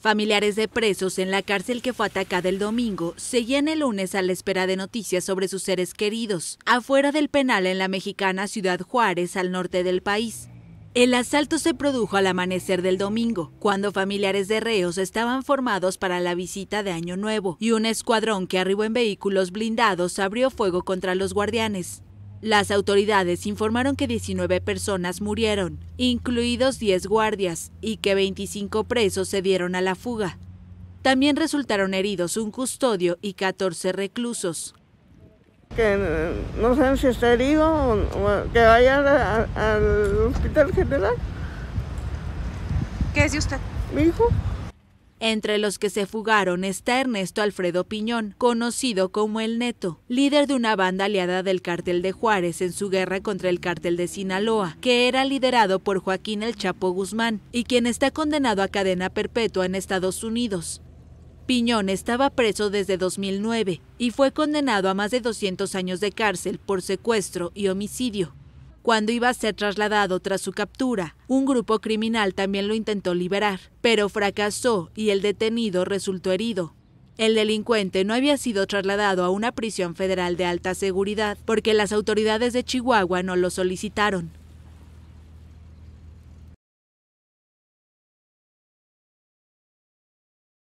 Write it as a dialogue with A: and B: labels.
A: Familiares de presos en la cárcel que fue atacada el domingo seguían el lunes a la espera de noticias sobre sus seres queridos, afuera del penal en la mexicana Ciudad Juárez, al norte del país. El asalto se produjo al amanecer del domingo, cuando familiares de reos estaban formados para la visita de Año Nuevo, y un escuadrón que arribó en vehículos blindados abrió fuego contra los guardianes. Las autoridades informaron que 19 personas murieron, incluidos 10 guardias, y que 25 presos se dieron a la fuga. También resultaron heridos un custodio y 14 reclusos.
B: Eh, no saben si está herido o, que vaya al hospital general.
A: ¿Qué es usted? Mi hijo. Entre los que se fugaron está Ernesto Alfredo Piñón, conocido como El Neto, líder de una banda aliada del cártel de Juárez en su guerra contra el cártel de Sinaloa, que era liderado por Joaquín El Chapo Guzmán y quien está condenado a cadena perpetua en Estados Unidos. Piñón estaba preso desde 2009 y fue condenado a más de 200 años de cárcel por secuestro y homicidio cuando iba a ser trasladado tras su captura. Un grupo criminal también lo intentó liberar, pero fracasó y el detenido resultó herido. El delincuente no había sido trasladado a una prisión federal de alta seguridad porque las autoridades de Chihuahua no lo solicitaron.